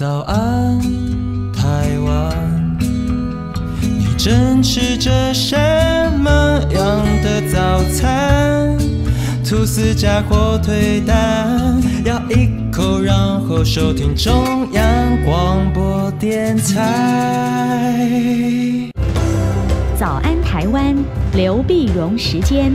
早安，台湾。你正吃着什么样的早餐？吐司加火腿蛋，咬一口然后收听中央广播电台。早安，台湾，刘碧荣时间。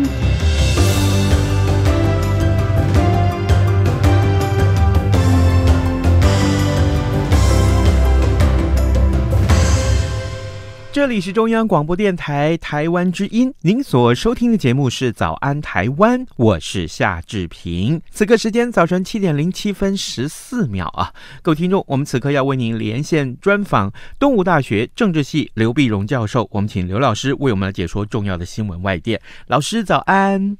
这里是中央广播电台台湾之音，您所收听的节目是《早安台湾》，我是夏志平。此刻时间早晨七点零七分十四秒啊，各位听众，我们此刻要为您连线专访东吴大学政治系刘碧荣教授，我们请刘老师为我们来解说重要的新闻外电。老师早安。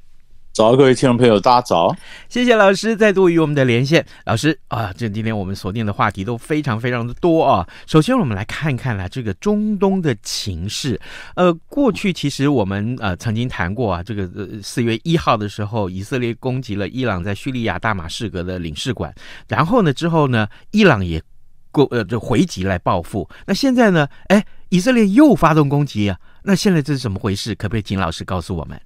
早，各位听众朋友，大家早！谢谢老师再度与我们的连线，老师啊，这今天我们锁定的话题都非常非常的多啊。首先，我们来看看了这个中东的情势。呃，过去其实我们呃曾经谈过啊，这个四月一号的时候，以色列攻击了伊朗在叙利亚大马士革的领事馆，然后呢之后呢，伊朗也过呃就回击来报复。那现在呢，哎，以色列又发动攻击啊，那现在这是怎么回事？可不可以，请老师告诉我们？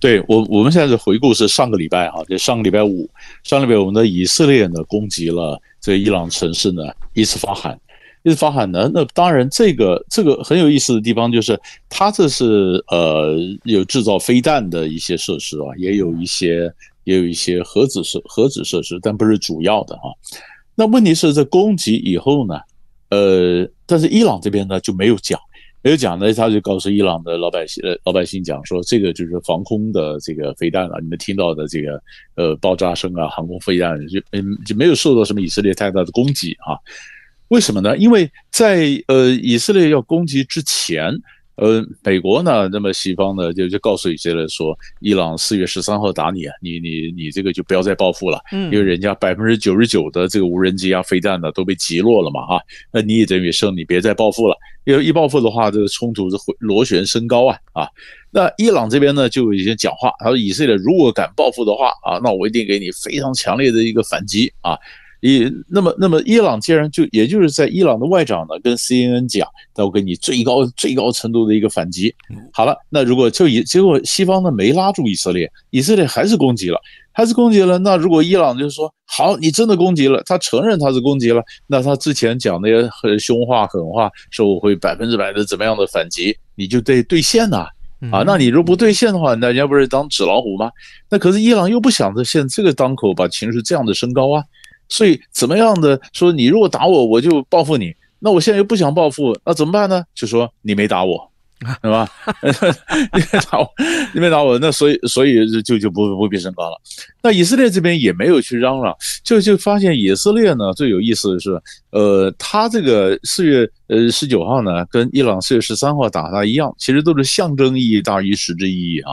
对我，我们现在是回顾是上个礼拜哈，就上个礼拜五，上个礼拜我们的以色列呢攻击了这伊朗城市呢伊斯法罕，伊斯法罕呢，那当然这个这个很有意思的地方就是，它这是呃有制造飞弹的一些设施啊，也有一些也有一些核子设核子设施，但不是主要的哈。那问题是在攻击以后呢，呃，但是伊朗这边呢就没有讲。有讲的，他就告诉伊朗的老百姓，老百姓讲说，这个就是防空的这个飞弹了，你们听到的这个，呃，爆炸声啊，航空飞弹就嗯就没有受到什么以色列太大的攻击啊？为什么呢？因为在呃以色列要攻击之前。呃，美国呢，那么西方呢，就就告诉以色列说，伊朗四月十三号打你啊，你你你这个就不要再报复了，嗯，因为人家百分之九十九的这个无人机啊、飞弹呢都被击落了嘛啊，那你也等于说你别再报复了，因为一报复的话，这个冲突是会螺旋升高啊啊。那伊朗这边呢就已经讲话，他说以色列如果敢报复的话啊，那我一定给你非常强烈的一个反击啊。伊那么那么伊朗既然就也就是在伊朗的外长呢跟 CNN 讲，那我给你最高最高程度的一个反击。好了，那如果就以结果西方呢没拉住以色列，以色列还是攻击了，还是攻击了。那如果伊朗就是说好，你真的攻击了，他承认他是攻击了，那他之前讲那些很凶话狠话说我会百分之百的怎么样的反击，你就得兑现呐啊，那你如果不兑现的话，那人家不是当纸老虎吗？那可是伊朗又不想着现这个当口把情绪这样的升高啊。所以怎么样的说？你如果打我，我就报复你。那我现在又不想报复，那怎么办呢？就说你没打我，是吧？你没打我，你没打我。那所以，所以就就不不必升高了。那以色列这边也没有去嚷嚷，就就发现以色列呢最有意思的是。呃，他这个四月呃十九号呢，跟伊朗四月十三号打他一样，其实都是象征意义大于实质意义啊。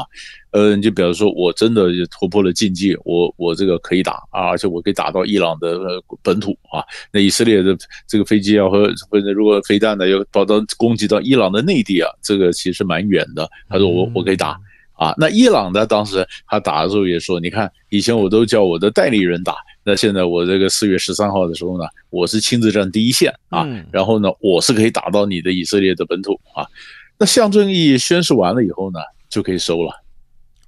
呃，就比如说，我真的突破了禁忌，我我这个可以打啊，而且我可以打到伊朗的本土啊。那以色列的这个飞机要和或者如果飞弹呢要跑到攻击到伊朗的内地啊，这个其实蛮远的。他说我我可以打。啊，那伊朗呢，当时他打的时候也说，你看以前我都叫我的代理人打，那现在我这个四月十三号的时候呢，我是亲自站第一线啊，然后呢，我是可以打到你的以色列的本土啊，那象征意义宣誓完了以后呢，就可以收了，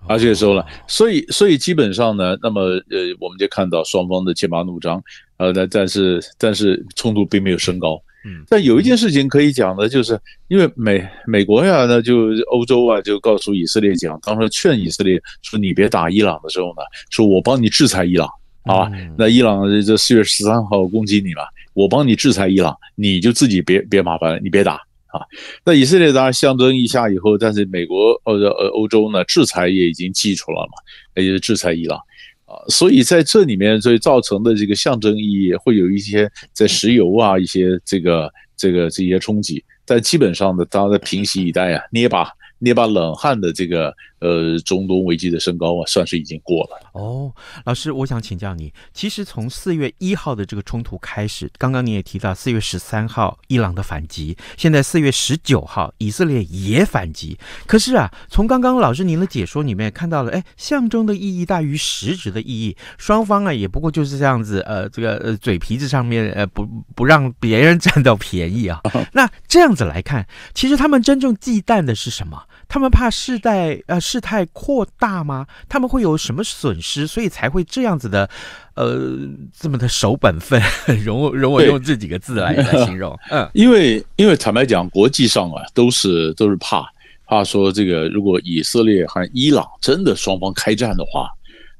而且收了，所以所以基本上呢，那么呃，我们就看到双方的剑拔弩张，呃，但但是但是冲突并没有升高。但有一件事情可以讲的，就是因为美美国呀，那就欧洲啊，就告诉以色列讲，当时劝以色列说你别打伊朗的时候呢，说我帮你制裁伊朗啊，那伊朗这四月十三号攻击你了，我帮你制裁伊朗，你就自己别别麻烦了，你别打啊。那以色列当然象征一下以后，但是美国呃呃欧洲呢制裁也已经寄出了嘛，也就是制裁伊朗。啊，所以在这里面，所以造成的这个象征意义会有一些在石油啊一些这个这个这些冲击，但基本上呢，家在平息以待啊，捏把捏把冷汗的这个。呃，中东危机的升高啊，算是已经过了。哦，老师，我想请教你，其实从四月一号的这个冲突开始，刚刚你也提到四月十三号伊朗的反击，现在四月十九号以色列也反击。可是啊，从刚刚老师您的解说里面看到了，哎，象征的意义大于实质的意义，双方啊也不过就是这样子，呃，这个嘴皮子上面，呃，不不让别人占到便宜啊。那这样子来看，其实他们真正忌惮的是什么？他们怕事态呃事态扩大吗？他们会有什么损失？所以才会这样子的，呃，这么的守本分，容容我用这几个字来来形容。嗯，因为因为坦白讲，国际上啊，都是都是怕怕说这个，如果以色列和伊朗真的双方开战的话，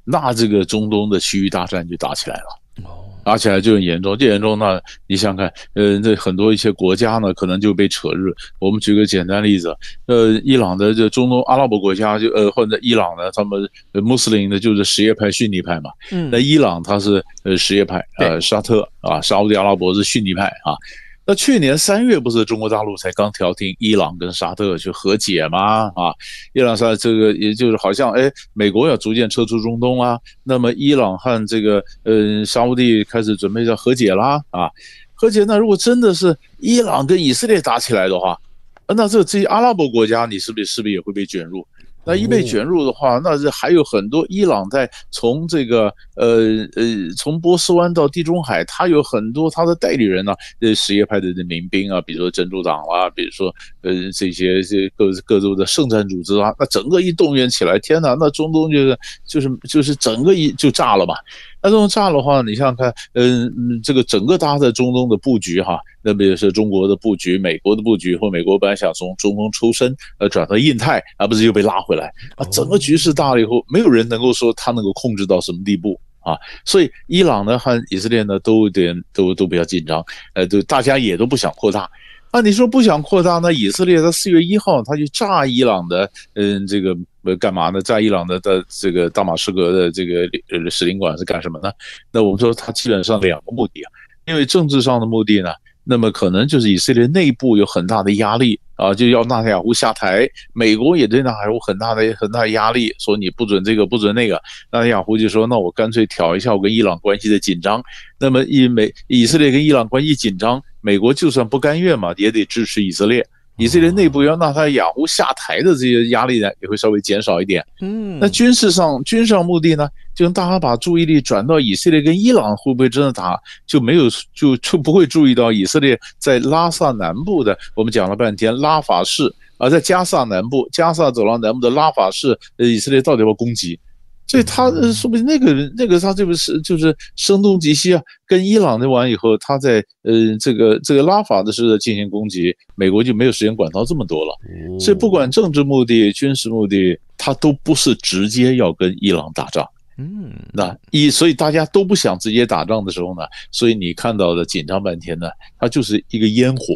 那这个中东的区域大战就打起来了。哦。拉起来就很严重，这严重呢？你想想看，呃，这很多一些国家呢，可能就被扯日。我们举个简单例子，呃，伊朗的这中东阿拉伯国家就呃，或者伊朗呢，他们穆斯林呢，就是什叶派逊尼派嘛。嗯。那伊朗他是呃什叶派呃沙特啊，沙地阿拉伯是逊尼派啊。那去年三月不是中国大陆才刚调停伊朗跟沙特去和解吗？啊，伊朗沙这个也就是好像哎，美国要逐渐撤出中东啦。那么伊朗和这个嗯沙地开始准备要和解啦啊，和解那如果真的是伊朗跟以色列打起来的话，那这这些阿拉伯国家你是不是是不是也会被卷入？那一被卷入的话，那这还有很多伊朗在从这个呃呃从波斯湾到地中海，他有很多他的代理人呢，呃什叶派的民兵啊，比如说真主党啦，比如说呃这些这各各州的圣战组织啊，那整个一动员起来，天哪，那中东就是就是就是整个一就炸了嘛。那这么炸的话，你想想看，嗯，这个整个大家在中东的布局哈，那比如说中国的布局、美国的布局，或美国本来想从中东抽身，呃，转到印太，而不是又被拉回来啊。整个局势大了以后，没有人能够说他能够控制到什么地步啊。所以，伊朗呢和以色列呢都有点都都比较紧张，呃，都大家也都不想扩大。那你说不想扩大，那以色列在四月一号，他就炸伊朗的，嗯，这个呃，干嘛呢？炸伊朗的的这个大马士革的这个呃使领馆是干什么呢？那我们说他基本上两个目的啊，因为政治上的目的呢，那么可能就是以色列内部有很大的压力。啊，就要纳塔亚胡下台，美国也对纳塔尔胡很大的很大压力，说你不准这个，不准那个。纳塔亚胡就说，那我干脆挑一下我跟伊朗关系的紧张。那么以美以色列跟伊朗关系紧张，美国就算不甘愿嘛，也得支持以色列。以色列内部要让他养虎下台的这些压力呢，也会稍微减少一点。嗯，那军事上军事上目的呢，就是大家把注意力转到以色列跟伊朗会不会真的打，就没有就就不会注意到以色列在拉萨南部的，我们讲了半天拉法市，而在加萨南部加萨走廊南部的拉法市，呃，以色列到底要攻击。所以他说不定那个人，那个他这不是就是声东击西啊，跟伊朗那完以后，他在呃这个这个拉法的时候进行攻击，美国就没有时间管到这么多了。所以不管政治目的、军事目的，他都不是直接要跟伊朗打仗。嗯，那一所以大家都不想直接打仗的时候呢，所以你看到的紧张半天呢，它就是一个烟火。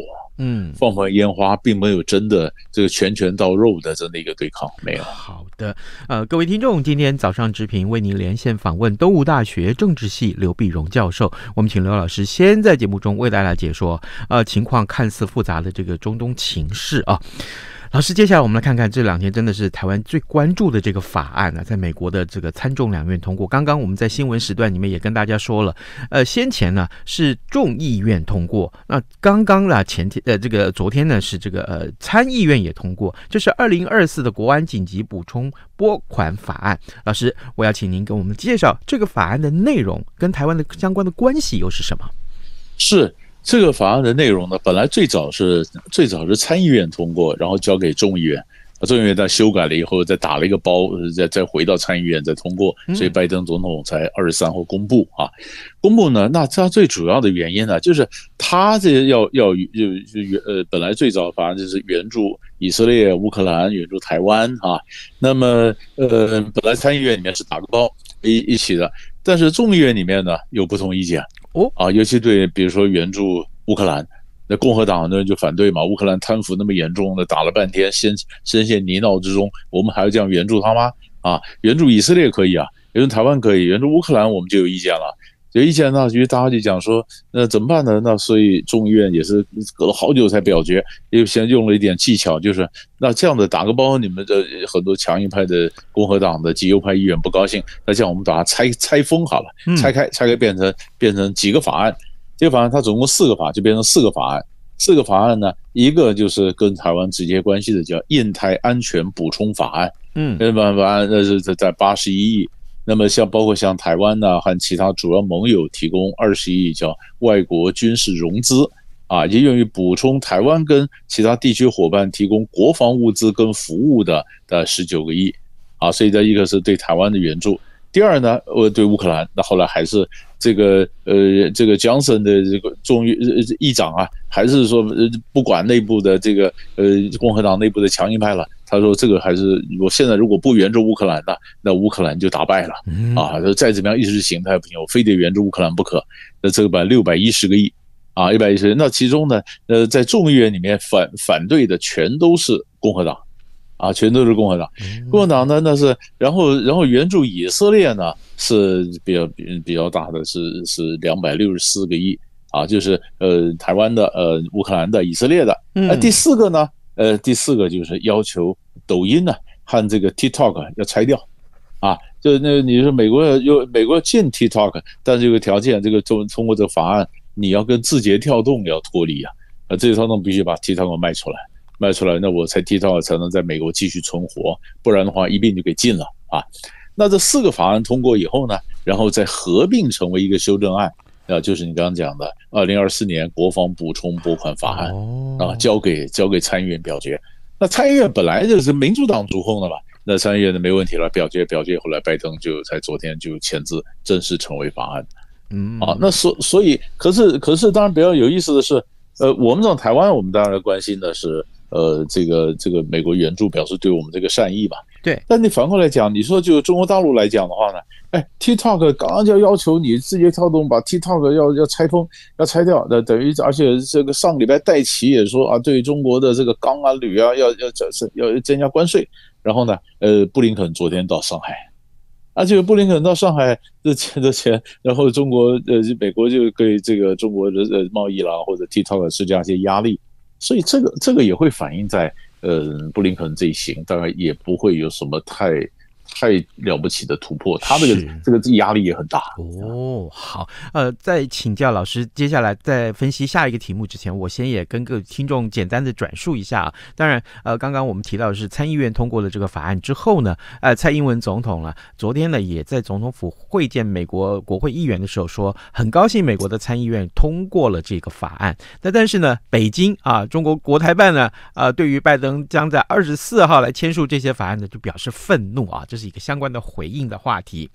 嗯，放放烟花，并没有真的这个拳拳到肉的这么一个对抗，没有。好的，呃，各位听众，今天早上直评为您连线访问东吴大学政治系刘碧荣教授，我们请刘老师先在节目中为大家解说，呃，情况看似复杂的这个中东情势啊。老师，接下来我们来看看这两天真的是台湾最关注的这个法案啊，在美国的这个参众两院通过。刚刚我们在新闻时段里面也跟大家说了，呃，先前呢是众议院通过，那刚刚啦前天呃这个昨天呢是这个呃参议院也通过，就是二零二四的国安紧急补充拨款法案。老师，我要请您给我们介绍这个法案的内容跟台湾的相关的关系又是什么？是。这个法案的内容呢，本来最早是最早是参议院通过，然后交给众议院，众议院在修改了以后，再打了一个包，再再回到参议院再通过，所以拜登总统才二十三号公布啊。公布呢，那它最主要的原因呢，就是它这要要就就呃本来最早法案就是援助以色列、乌克兰、援助台湾啊。那么呃本来参议院里面是打个包一一起的，但是众议院里面呢有不同意见。哦啊，尤其对，比如说援助乌克兰，那共和党多人就反对嘛。乌克兰贪腐那么严重，的，打了半天，先深陷泥淖之中，我们还要这样援助他吗？啊，援助以色列可以啊，援助台湾可以，援助乌克兰我们就有意见了。就一牵大局，大家就讲说，那怎么办呢？那所以众议院也是隔了好久才表决，又先用了一点技巧，就是那这样的打个包，你们的很多强硬派的共和党的极右派议员不高兴，那这样我们把它拆拆封好了，拆开拆开变成变成几个法案，这个法案它总共四个法，就变成四个法案，四个法案呢，一个就是跟台湾直接关系的叫印太安全补充法案，嗯，那么法案那是在八十一亿。那么像包括像台湾呢，和其他主要盟友提供二十亿叫外国军事融资，啊，也用于补充台湾跟其他地区伙伴提供国防物资跟服务的的十九个亿，啊，所以这一个是对台湾的援助。第二呢，呃，对乌克兰，那后来还是这个呃，这个江森的这个众议议长啊，还是说不管内部的这个呃共和党内部的强硬派了。他说：“这个还是我现在如果不援助乌克兰呢，那乌克兰就打败了啊！再怎么样意识形态不行，我非得援助乌克兰不可。”那这个把六百一十个亿啊，一百一十，那其中呢，呃，在众议院里面反反对的全都是共和党，啊，全都是共和党。共和党呢，那是然后然后援助以色列呢是比较比较大的，是是两百六十四个亿啊，就是呃台湾的、呃乌克兰的、以色列的。那第四个呢？呃，第四个就是要求抖音呢和这个 TikTok 要拆掉，啊，就那你说美国又美国要禁 TikTok，但是有个条件，这个中通过这个法案，你要跟字节跳动要脱离啊，啊，字节跳动必须把 TikTok 卖出来，卖出来，那我才 TikTok 才能在美国继续存活，不然的话一并就给禁了啊。那这四个法案通过以后呢，然后再合并成为一个修正案。啊，就是你刚刚讲的二零二四年国防补充拨款法案啊，交给交给参议院表决。那参议院本来就是民主党主控的嘛，那参议院呢没问题了，表决表决，后来拜登就在昨天就签字，正式成为法案。嗯，啊，那所所以，可是可是，当然比较有意思的是，呃，我们讲台湾，我们当然关心的是，呃，这个这个美国援助表示对我们这个善意吧。对，但你反过来讲，你说就中国大陆来讲的话呢？哎，TikTok 刚刚就要求你字节跳动把 TikTok 要要拆封，要拆掉，那等于而且这个上礼拜戴奇也说啊，对中国的这个钢啊铝啊要要加要增加关税。然后呢，呃，布林肯昨天到上海，而且布林肯到上海的钱的钱，然后中国呃美国就给这个中国的呃贸易啦或者 TikTok 施加一些压力，所以这个这个也会反映在。嗯，布林肯这一行大概也不会有什么太。太了不起的突破，他这个这个压力也很大哦。好，呃，在请教老师接下来在分析下一个题目之前，我先也跟各位听众简单的转述一下。当然，呃，刚刚我们提到的是参议院通过了这个法案之后呢，呃，蔡英文总统了昨天呢也在总统府会见美国国会议员的时候说，很高兴美国的参议院通过了这个法案。那但是呢，北京啊，中国国台办呢，呃，对于拜登将在二十四号来签署这些法案呢，就表示愤怒啊，这是。是一个相关的回应的话题，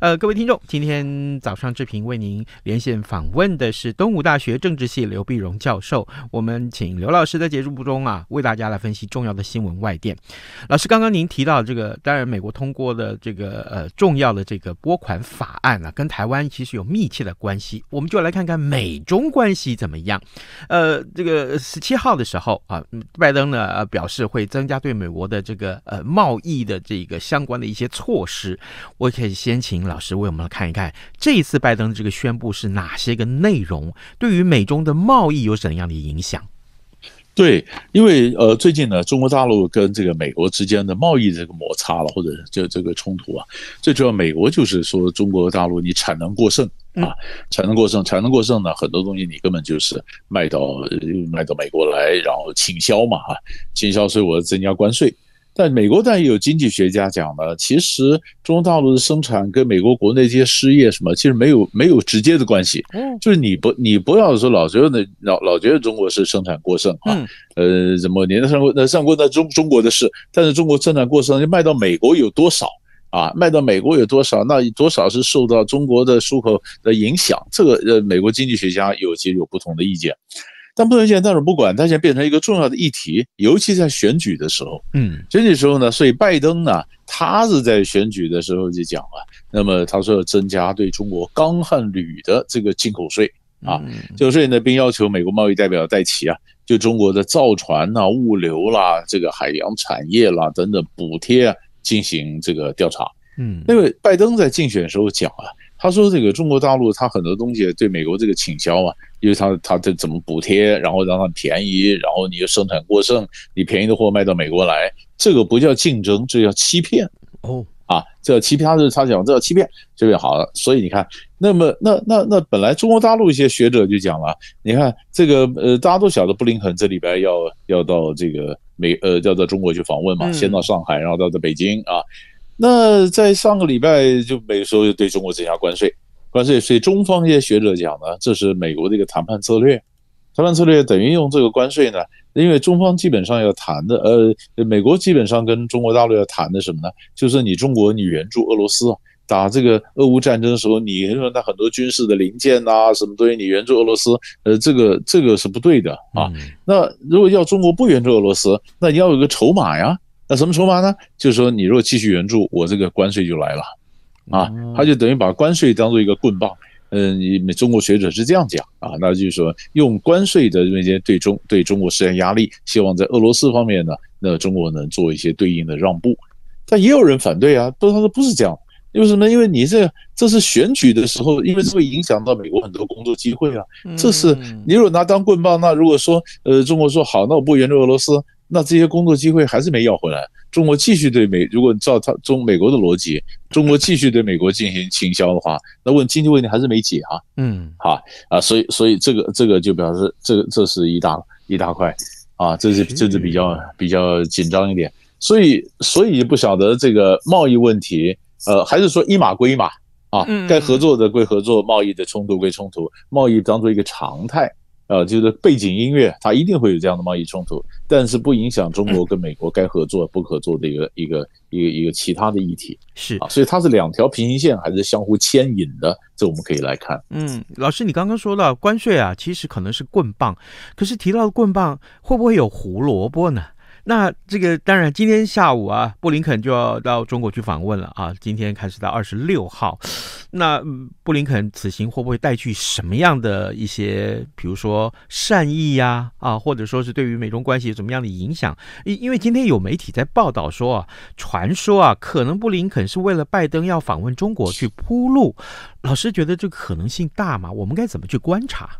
呃，各位听众，今天早上志平为您连线访问的是东吴大学政治系刘碧荣教授，我们请刘老师在节目中啊，为大家来分析重要的新闻外电。老师，刚刚您提到这个，当然美国通过的这个呃重要的这个拨款法案呢，跟台湾其实有密切的关系，我们就来看看美中关系怎么样。呃，这个十七号的时候啊，拜登呢表示会增加对美国的这个呃贸易的这个相关。的一些措施，我可以先请老师为我们看一看这一次拜登这个宣布是哪些个内容，对于美中的贸易有怎样的影响？对，因为呃，最近呢，中国大陆跟这个美国之间的贸易这个摩擦了，或者就这个冲突啊，最主要美国就是说中国大陆你产能过剩啊，产能过剩，产能过剩呢，很多东西你根本就是卖到卖到美国来，然后倾销嘛啊，倾销，税我增加关税。在美国，但也有经济学家讲的，其实中国大陆的生产跟美国国内这些失业什么，其实没有没有直接的关系。嗯，就是你不你不要说老觉得那老老觉得中国是生产过剩啊，呃，怎么？那上过那上过那中中国的事，但是中国生产过剩，就卖到美国有多少啊？卖到美国有多少？那多少是受到中国的出口的影响？这个呃，美国经济学家有些有不同的意见。但不能现在但是不管，它现在变成一个重要的议题，尤其在选举的时候。嗯，选举时候呢，所以拜登呢，他是在选举的时候就讲了，那么他说要增加对中国钢和铝的这个进口税啊，进口税呢，并要求美国贸易代表戴奇啊，就中国的造船呐、物流啦、这个海洋产业啦等等补贴啊、进行这个调查。嗯，因为拜登在竞选的时候讲啊。他说：“这个中国大陆，他很多东西对美国这个倾销嘛，因为他他这怎么补贴，然后让它便宜，然后你又生产过剩，你便宜的货卖到美国来，这个不叫竞争，这叫欺骗。”哦，啊，这欺骗，他是他讲这叫欺骗，就好了。所以你看，那么那那那本来中国大陆一些学者就讲了，你看这个呃，大家都晓得布林肯这礼拜要要到这个美呃，要到中国去访问嘛，先到上海，然后到到北京啊。”那在上个礼拜，就美说要对中国增加关税，关税所以中方一些学者讲呢，这是美国的一个谈判策略，谈判策略等于用这个关税呢，因为中方基本上要谈的，呃，美国基本上跟中国大陆要谈的什么呢？就是你中国你援助俄罗斯打这个俄乌战争的时候，你说那很多军事的零件呐，什么东西你援助俄罗斯，呃，这个这个是不对的啊。那如果要中国不援助俄罗斯，那你要有个筹码呀。那什么筹码呢？就是说，你如果继续援助，我这个关税就来了，啊，他就等于把关税当做一个棍棒。嗯，你中国学者是这样讲啊，那就是说用关税的那些对中对中国施加压力，希望在俄罗斯方面呢，那中国能做一些对应的让步。但也有人反对啊，他说不是这样，为什么？因为你这这是选举的时候，因为这会影响到美国很多工作机会啊。这是你如果拿当棍棒，那如果说呃中国说好，那我不援助俄罗斯。那这些工作机会还是没要回来。中国继续对美，如果照他中美国的逻辑，中国继续对美国进行倾销的话，那问经济问题还是没解啊。嗯，好啊，所以所以这个这个就表示，这个这是一大一大块啊，这是这是比较比较紧张一点。所以所以不晓得这个贸易问题，呃，还是说一码归一码啊，该合作的归合作，贸易的冲突归冲突，贸易当做一个常态。呃，就是背景音乐，它一定会有这样的贸易冲突，但是不影响中国跟美国该合作不合作的一个一个一个一个其他的议题是啊，所以它是两条平行线还是相互牵引的，这我们可以来看。嗯，老师，你刚刚说到关税啊，其实可能是棍棒，可是提到的棍棒会不会有胡萝卜呢？那这个当然，今天下午啊，布林肯就要到中国去访问了啊，今天开始到二十六号。那布林肯此行会不会带去什么样的一些，比如说善意呀，啊，或者说是对于美中关系怎么样的影响？因因为今天有媒体在报道说啊，传说啊，可能布林肯是为了拜登要访问中国去铺路。老师觉得这可能性大吗？我们该怎么去观察？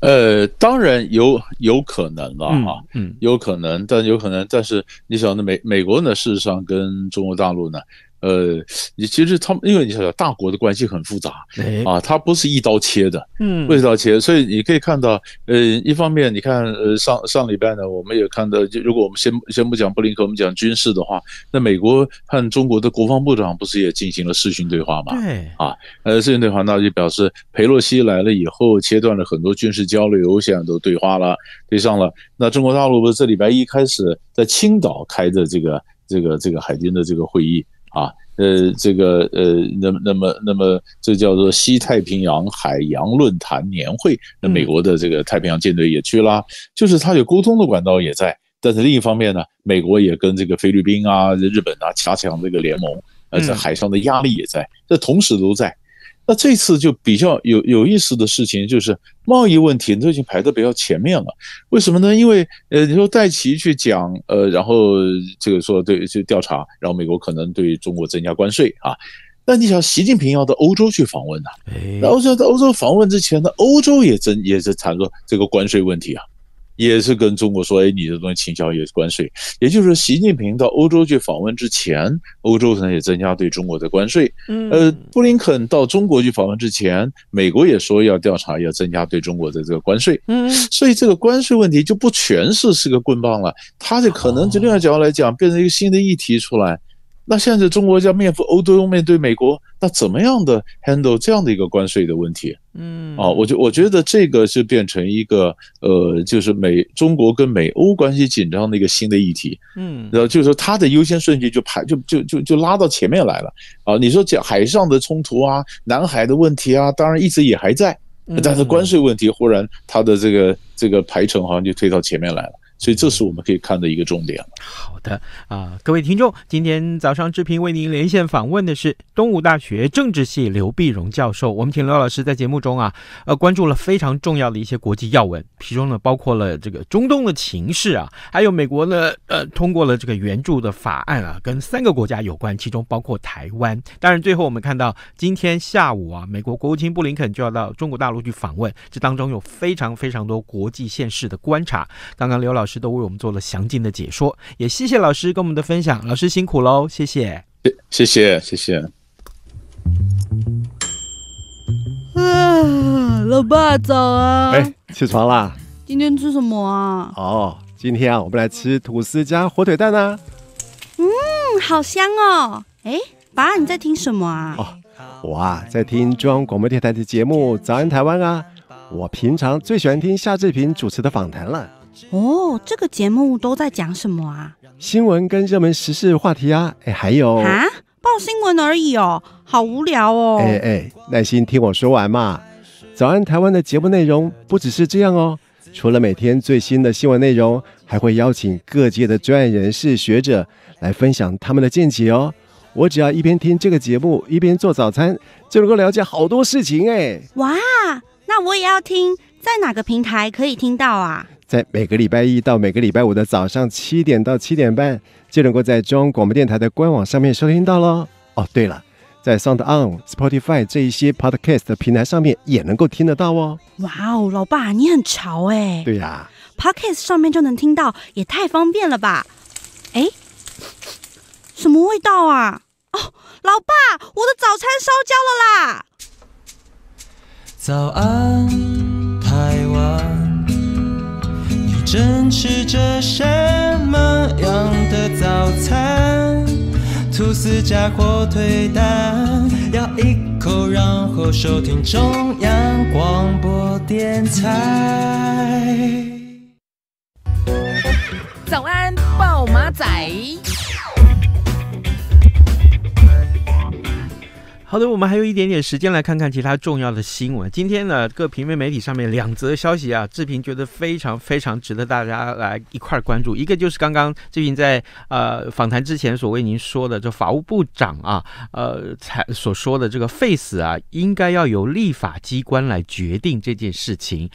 呃，当然有有可能啊，嗯，有可能，但有可能，但是你想，那美美国呢，事实上跟中国大陆呢？呃，你其实他们，因为你想想，大国的关系很复杂啊，它不是一刀切的，嗯，一刀切，所以你可以看到，呃，一方面你看，呃，上上礼拜呢，我们也看到，就如果我们先先不讲布林克，我们讲军事的话，那美国和中国的国防部长不是也进行了视讯对话嘛？对，啊，呃，视讯对话那就表示佩洛西来了以后，切断了很多军事交流，现在都对话了，对上了。那中国大陆不是这礼拜一开始在青岛开的这个这个这个海军的这个会议？啊，呃，这个，呃，那么，那么，那么，这叫做西太平洋海洋论坛年会，那美国的这个太平洋舰队也去了，就是他有沟通的管道也在，但是另一方面呢，美国也跟这个菲律宾啊、日本啊加强这个联盟，而且海上的压力也在，这同时都在。那这次就比较有有意思的事情，就是贸易问题最近排得比较前面了。为什么呢？因为呃，你说戴奇去讲呃，然后这个说对去调查，然后美国可能对中国增加关税啊。那你想，习近平要到欧洲去访问啊，然后在欧洲访问之前呢，欧洲也增也是谈论这个关税问题啊。也是跟中国说，哎，你这东西倾销也是关税，也就是习近平到欧洲去访问之前，欧洲可能也增加对中国的关税。嗯，呃，布林肯到中国去访问之前，美国也说要调查，要增加对中国的这个关税。嗯，所以这个关税问题就不全是是个棍棒了，它这可能就另外角度来讲，变成一个新的议题出来。那现在中国要面对欧，洲、面对美国，那怎么样的 handle 这样的一个关税的问题？嗯，啊，我就我觉得这个是变成一个呃，就是美中国跟美欧关系紧张的一个新的议题。嗯，然后就是说它的优先顺序就排就就就就拉到前面来了。啊，你说讲海上的冲突啊，南海的问题啊，当然一直也还在，但是关税问题忽然它的这个这个排程好像就推到前面来了。所以这是我们可以看的一个重点。好的啊，各位听众，今天早上志平为您连线访问的是东吴大学政治系刘碧荣教授。我们请刘老师在节目中啊，呃，关注了非常重要的一些国际要闻，其中呢包括了这个中东的情势啊，还有美国呢，呃，通过了这个援助的法案啊，跟三个国家有关，其中包括台湾。当然，最后我们看到今天下午啊，美国国务卿布林肯就要到中国大陆去访问，这当中有非常非常多国际现势的观察。刚刚刘老师。都为我们做了详尽的解说，也谢谢老师跟我们的分享，老师辛苦喽，谢谢，谢谢谢谢。啊，老爸早啊！哎，起床啦！今天吃什么啊？哦，今天啊，我们来吃吐司加火腿蛋啊。嗯，好香哦！哎，爸，你在听什么啊？哦，我啊，在听中央广播电台的节目《早安台湾》啊。我平常最喜欢听夏志平主持的访谈了。哦，这个节目都在讲什么啊？新闻跟热门时事话题啊，哎，还有啊，报新闻而已哦，好无聊哦。哎哎，耐心听我说完嘛。早安台湾的节目内容不只是这样哦，除了每天最新的新闻内容，还会邀请各界的专业人士、学者来分享他们的见解哦。我只要一边听这个节目，一边做早餐，就能够了解好多事情哎。哇，那我也要听，在哪个平台可以听到啊？在每个礼拜一到每个礼拜五的早上七点到七点半，就能够在中广播电台的官网上面收听到喽。哦，对了，在 Sound On、Spotify 这一些 Podcast 的平台上面也能够听得到哦。哇哦，老爸，你很潮哎！对呀，Podcast 上面就能听到，也太方便了吧？哎，什么味道啊？哦，老爸，我的早餐烧焦了啦！早安。正吃着什么样的早餐？吐司加火腿蛋，咬一口，然后收听中央广播电台。早安，暴马仔。好的，我们还有一点点时间来看看其他重要的新闻。今天呢，各平面媒体上面两则消息啊，志平觉得非常非常值得大家来一块关注。一个就是刚刚志平在呃访谈之前所为您说的，这法务部长啊，呃才所说的这个 face 啊，应该要由立法机关来决定这件事情。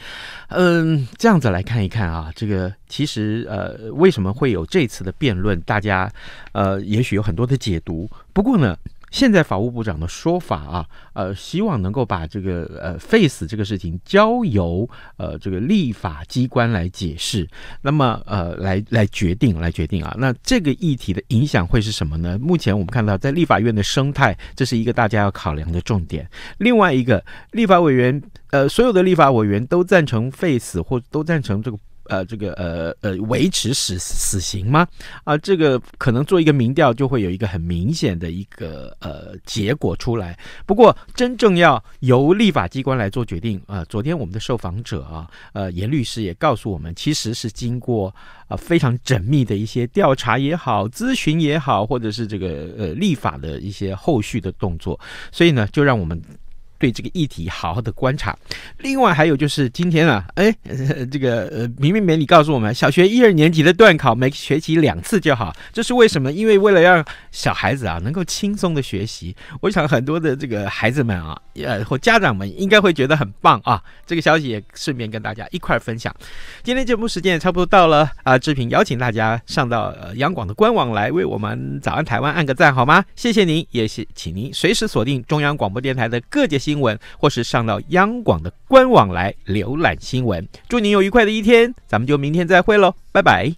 嗯，这样子来看一看啊，这个其实呃为什么会有这次的辩论，大家呃也许有很多的解读。不过呢。现在法务部长的说法啊，呃，希望能够把这个呃 Face 这个事情交由呃这个立法机关来解释，那么呃来来决定来决定啊，那这个议题的影响会是什么呢？目前我们看到在立法院的生态，这是一个大家要考量的重点。另外一个立法委员，呃，所有的立法委员都赞成 Face 或都赞成这个。呃，这个呃呃维持死死刑吗？啊，这个可能做一个民调就会有一个很明显的一个呃结果出来。不过真正要由立法机关来做决定啊。昨天我们的受访者啊，呃，严律师也告诉我们，其实是经过啊非常缜密的一些调查也好、咨询也好，或者是这个呃立法的一些后续的动作。所以呢，就让我们。对这个议题好好的观察。另外还有就是今天啊，哎，这个呃，明明美你告诉我们，小学一二年级的段考每学期两次就好。这是为什么？因为为了让小孩子啊能够轻松的学习，我想很多的这个孩子们啊，呃，或家长们应该会觉得很棒啊。这个消息也顺便跟大家一块分享。今天节目时间也差不多到了啊，志平邀请大家上到央广的官网来为我们“早安台湾”按个赞好吗？谢谢您，也谢请您随时锁定中央广播电台的各节新。新闻，或是上到央广的官网来浏览新闻。祝您有愉快的一天，咱们就明天再会喽，拜拜。